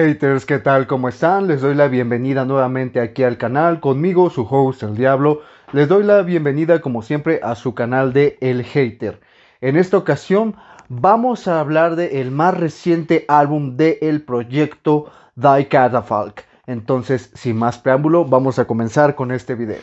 Haters, ¿qué tal? ¿Cómo están? Les doy la bienvenida nuevamente aquí al canal. Conmigo, su host, el Diablo. Les doy la bienvenida, como siempre, a su canal de El Hater. En esta ocasión vamos a hablar del el más reciente álbum del proyecto Die Catafalque. Entonces, sin más preámbulo, vamos a comenzar con este video.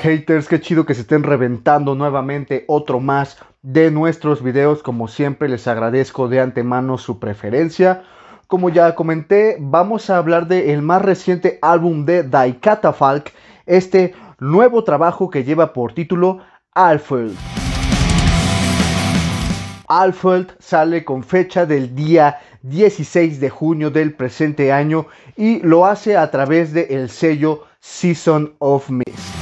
Haters, qué chido que se estén reventando nuevamente otro más de nuestros videos. Como siempre, les agradezco de antemano su preferencia. Como ya comenté, vamos a hablar del el más reciente álbum de Daikata Falk, este nuevo trabajo que lleva por título Alfred. Alfred sale con fecha del día 16 de junio del presente año y lo hace a través del sello Season of Mist.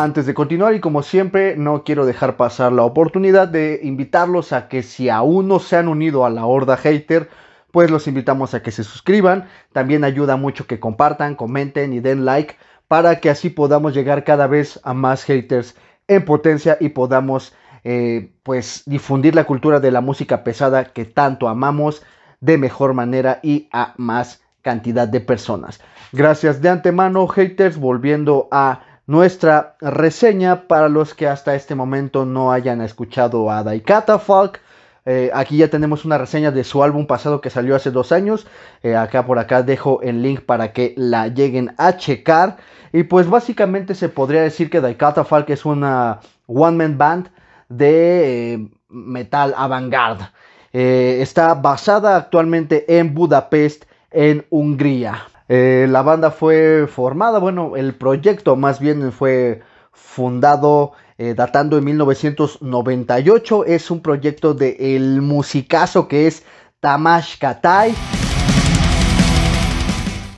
Antes de continuar y como siempre no quiero dejar pasar la oportunidad de invitarlos a que si aún no se han unido a la horda hater, pues los invitamos a que se suscriban. También ayuda mucho que compartan, comenten y den like para que así podamos llegar cada vez a más haters en potencia y podamos eh, pues difundir la cultura de la música pesada que tanto amamos de mejor manera y a más cantidad de personas. Gracias de antemano haters, volviendo a nuestra reseña para los que hasta este momento no hayan escuchado a Daikata Falk. Eh, aquí ya tenemos una reseña de su álbum pasado que salió hace dos años. Eh, acá por acá dejo el link para que la lleguen a checar. Y pues básicamente se podría decir que Daikata Falk es una one-man band de eh, metal avant está basada actualmente en Budapest, en Hungría. Eh, la banda fue formada, bueno, el proyecto más bien fue fundado eh, datando en 1998. Es un proyecto de el musicazo que es Tamash Katai.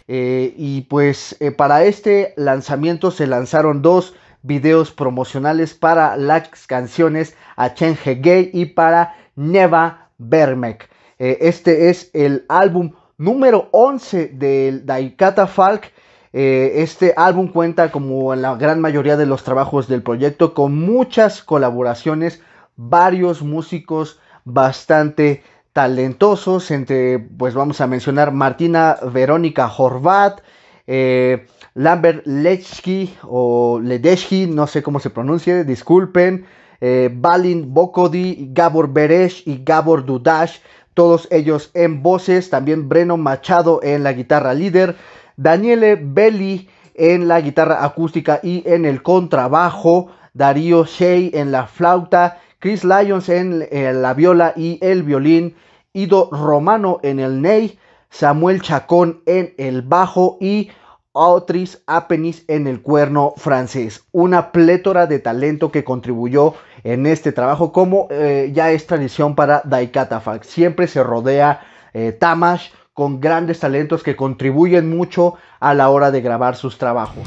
Eh, y pues para este lanzamiento se lanzaron dos videos promocionales para las canciones A Gay y para Neva Bermek. este es el álbum número 11 del Daikata Falk. Eh, este álbum cuenta, como en la gran mayoría de los trabajos del proyecto, con muchas colaboraciones, varios músicos bastante talentosos, entre, pues vamos a mencionar, Martina Verónica Horvat, eh, Lambert Lechki o Ledeski, no sé cómo se pronuncie, disculpen, eh, Balin Bokodi, Gabor Beresh y Gabor Dudash todos ellos en voces, también Breno Machado en la guitarra líder, Daniele Belli en la guitarra acústica y en el contrabajo, Darío Shea en la flauta, Chris Lyons en la viola y el violín, Ido Romano en el ney, Samuel Chacón en el bajo y Autris Apenis en el cuerno francés. Una plétora de talento que contribuyó en este trabajo, como eh, ya es tradición para Daikatafax Siempre se rodea eh, Tamash con grandes talentos que contribuyen mucho a la hora de grabar sus trabajos.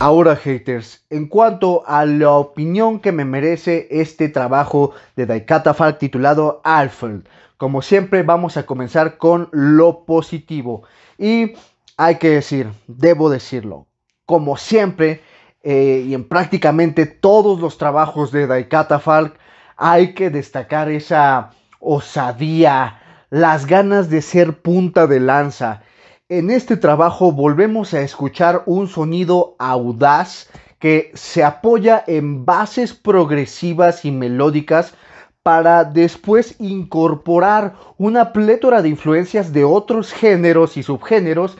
Ahora haters, en cuanto a la opinión que me merece este trabajo de Daikata Falk titulado Alfred, como siempre vamos a comenzar con lo positivo. Y hay que decir, debo decirlo, como siempre eh, y en prácticamente todos los trabajos de Daikata Falk, hay que destacar esa osadía, las ganas de ser punta de lanza, en este trabajo volvemos a escuchar un sonido audaz que se apoya en bases progresivas y melódicas para después incorporar una plétora de influencias de otros géneros y subgéneros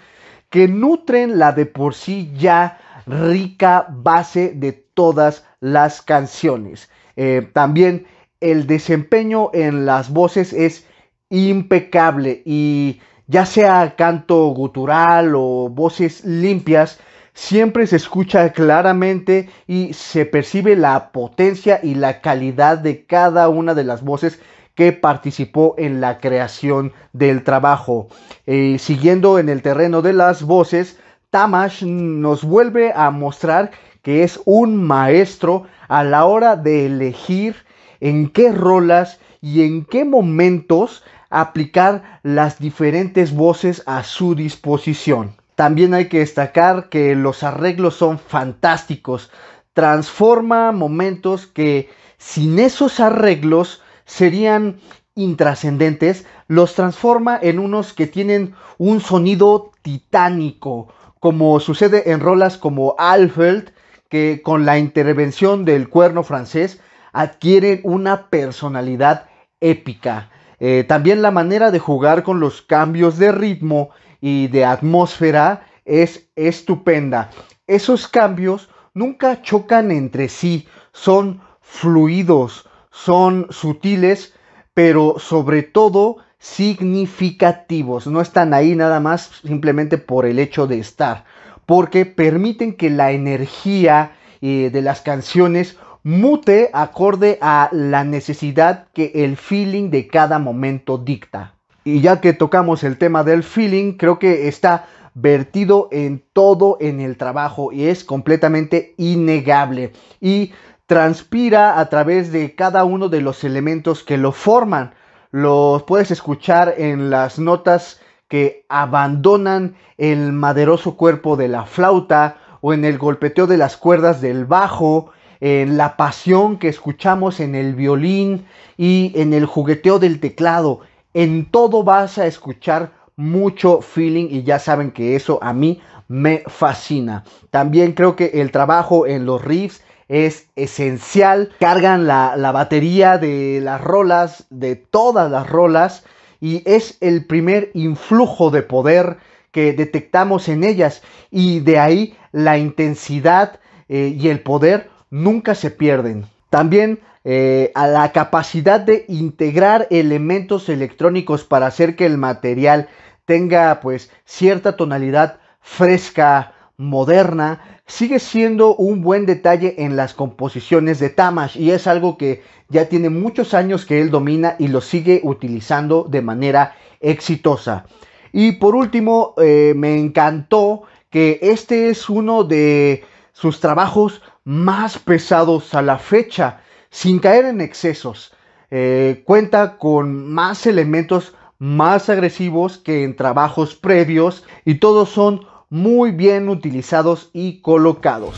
que nutren la de por sí ya rica base de todas las canciones. Eh, también el desempeño en las voces es impecable y ya sea canto gutural o voces limpias, siempre se escucha claramente y se percibe la potencia y la calidad de cada una de las voces que participó en la creación del trabajo. Eh, siguiendo en el terreno de las voces, Tamash nos vuelve a mostrar que es un maestro a la hora de elegir en qué rolas y en qué momentos aplicar las diferentes voces a su disposición. También hay que destacar que los arreglos son fantásticos, transforma momentos que sin esos arreglos serían intrascendentes, los transforma en unos que tienen un sonido titánico, como sucede en rolas como Alfeld, que con la intervención del cuerno francés adquiere una personalidad épica. Eh, también la manera de jugar con los cambios de ritmo y de atmósfera es estupenda. Esos cambios nunca chocan entre sí, son fluidos, son sutiles, pero sobre todo significativos. No están ahí nada más simplemente por el hecho de estar, porque permiten que la energía eh, de las canciones mute acorde a la necesidad que el feeling de cada momento dicta. Y ya que tocamos el tema del feeling, creo que está vertido en todo en el trabajo y es completamente innegable y transpira a través de cada uno de los elementos que lo forman. Los puedes escuchar en las notas que abandonan el maderoso cuerpo de la flauta o en el golpeteo de las cuerdas del bajo, en la pasión que escuchamos en el violín y en el jugueteo del teclado. En todo vas a escuchar mucho feeling y ya saben que eso a mí me fascina. También creo que el trabajo en los riffs es esencial. Cargan la, batería de las rolas, de todas las rolas, y es el primer influjo de poder que detectamos en ellas y de ahí la intensidad eh, y el poder nunca se pierden. También eh, a la capacidad de integrar elementos electrónicos para hacer que el material tenga pues cierta tonalidad fresca, moderna, sigue siendo un buen detalle en las composiciones de Tamash y es algo que ya tiene muchos años que él domina y lo sigue utilizando de manera exitosa. Y por último, eh, me encantó que este es uno de sus trabajos más pesados a la fecha, sin caer en excesos. Eh, cuenta con más elementos más agresivos que en trabajos previos y todos son muy bien utilizados y colocados.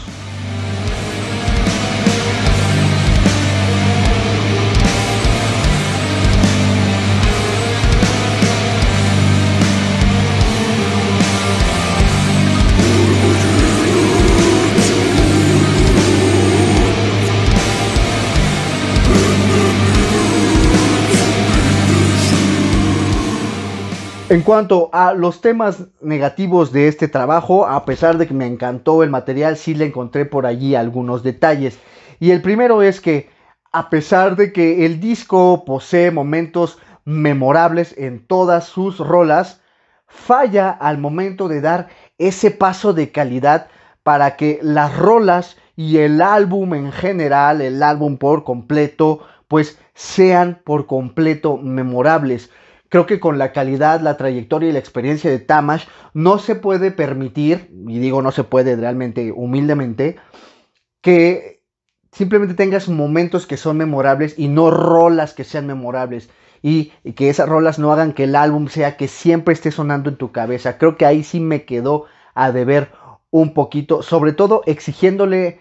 En cuanto a los temas negativos de este trabajo, a pesar de que me encantó el material, sí le encontré por allí algunos detalles. Y el primero es que, a pesar de que el disco posee momentos memorables en todas sus rolas, falla al momento de dar ese paso de calidad para que las rolas y el álbum en general, el álbum por completo, pues sean por completo memorables. Creo que con la calidad, la trayectoria y la experiencia de Tamash no se puede permitir, y digo no se puede realmente humildemente, que simplemente tengas momentos que son memorables y no rolas que sean memorables. Y, que esas rolas no hagan que el álbum sea que siempre esté sonando en tu cabeza. Creo que ahí sí me quedó a deber un poquito, sobre todo exigiéndole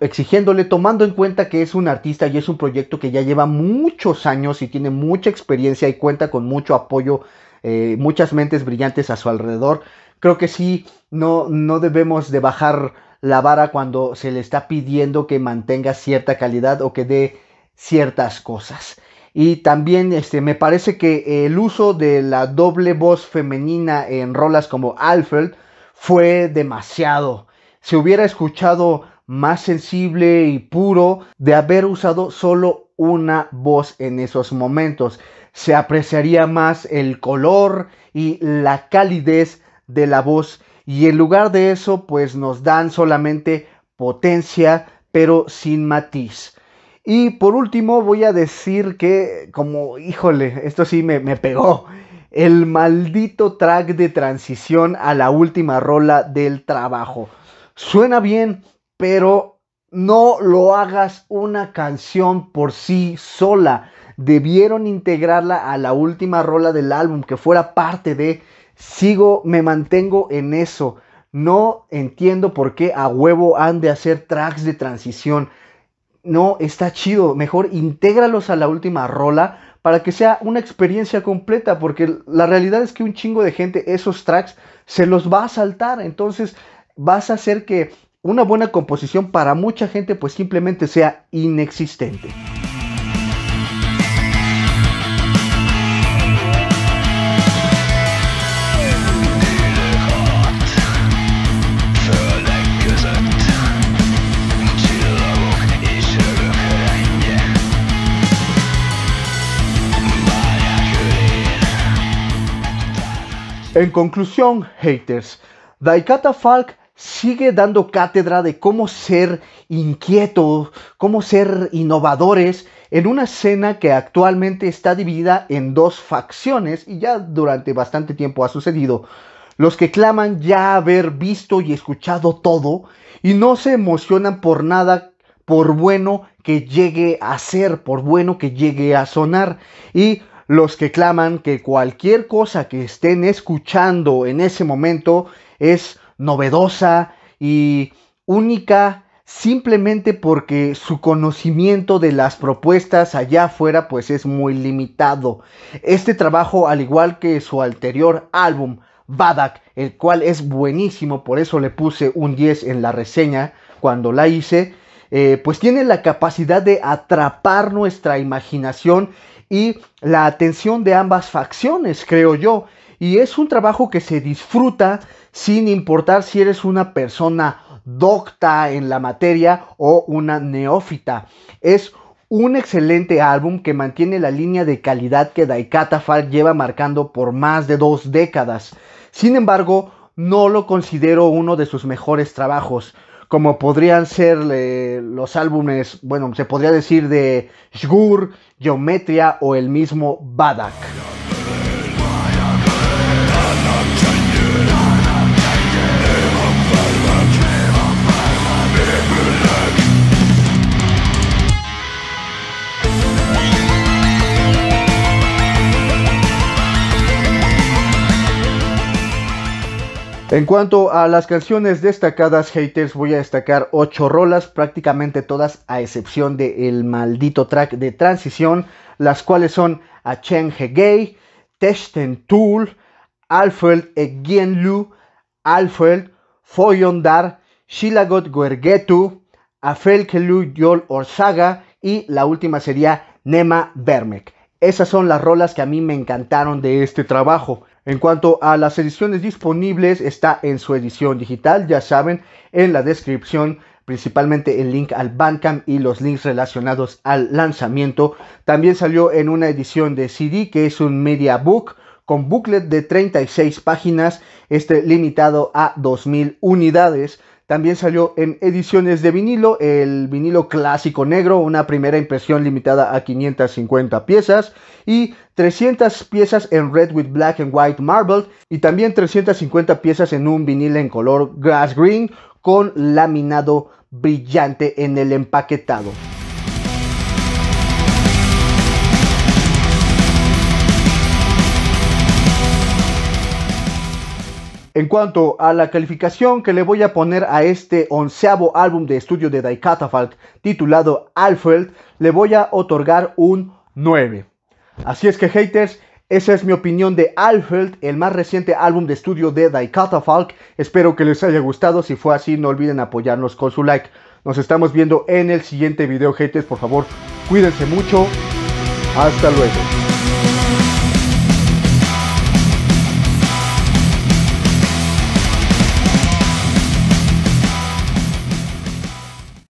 exigiéndole, tomando en cuenta que es un artista y es un proyecto que ya lleva muchos años y tiene mucha experiencia y cuenta con mucho apoyo, eh, muchas mentes brillantes a su alrededor. Creo que sí, no, no debemos de bajar la vara cuando se le está pidiendo que mantenga cierta calidad o que dé ciertas cosas. Y también este, me parece que el uso de la doble voz femenina en rolas como Alfred fue demasiado. Se hubiera escuchado más sensible y puro de haber usado solo una voz en esos momentos. Se apreciaría más el color y la calidez de la voz y en lugar de eso pues nos dan solamente potencia pero sin matiz. Y por último voy a decir que como híjole, esto sí me, me pegó. El maldito track de transición a la última rola del trabajo. Suena bien, pero no lo hagas una canción por sí sola. Debieron integrarla a la última rola del álbum, que fuera parte de Sigo, me mantengo en eso. No entiendo por qué a huevo han de hacer tracks de transición. No, está chido. Mejor intégralos a la última rola para que sea una experiencia completa, porque la realidad es que un chingo de gente esos tracks se los va a saltar. Entonces vas a hacer que una buena composición para mucha gente pues simplemente sea inexistente. En conclusión, haters, Daikata Falk sigue dando cátedra de cómo ser inquietos, cómo ser innovadores en una escena que actualmente está dividida en dos facciones y ya durante bastante tiempo ha sucedido. Los que claman ya haber visto y escuchado todo y no se emocionan por nada por bueno que llegue a ser, por bueno que llegue a sonar. Y los que claman que cualquier cosa que estén escuchando en ese momento es novedosa y única simplemente porque su conocimiento de las propuestas allá afuera pues es muy limitado. Este trabajo al igual que su anterior álbum Badak, el cual es buenísimo, por eso le puse un 10 en la reseña cuando la hice, eh, pues tiene la capacidad de atrapar nuestra imaginación y la atención de ambas facciones, creo yo. Y es un trabajo que se disfruta sin importar si eres una persona docta en la materia o una neófita. Es un excelente álbum que mantiene la línea de calidad que Daikata lleva marcando por más de dos décadas. Sin embargo, no lo considero uno de sus mejores trabajos, como podrían ser eh, los álbumes, bueno, se podría decir de Shgur, Geometria o el mismo Badak. En cuanto a las canciones destacadas, haters, voy a destacar 8 rolas, prácticamente todas a excepción de maldito track de transición, las cuales son Change Gay, Testen Tool, Alfred Egienlu, Alfred Foyondar, Shilagot Guergetu, Afelkelu Yol Orsaga y la última sería Nema Bermek. Esas son las rolas que a mí me encantaron de este trabajo. En cuanto a las ediciones disponibles, está en su edición digital, ya saben, en la descripción principalmente el link al Bandcamp y los links relacionados al lanzamiento. También salió en una edición de CD que es un media book con booklet de 36 páginas, este limitado a 2000 unidades. También salió en ediciones de vinilo, el vinilo clásico negro, una primera impresión limitada a 550 piezas y 300 piezas en red with black and white marble y también 350 piezas en un vinilo en color grass green con laminado brillante en el empaquetado. En cuanto a la calificación que le voy a poner a este onceavo álbum de estudio de Daikatafalk titulado Alfeld, le voy a otorgar un 9. Así es que haters, esa es mi opinión de Alfeld, el más reciente álbum de estudio de Daikatafalk. Espero que les haya gustado, si fue así no olviden apoyarnos con su like. Nos estamos viendo en el siguiente video haters, por favor, cuídense mucho. Hasta luego.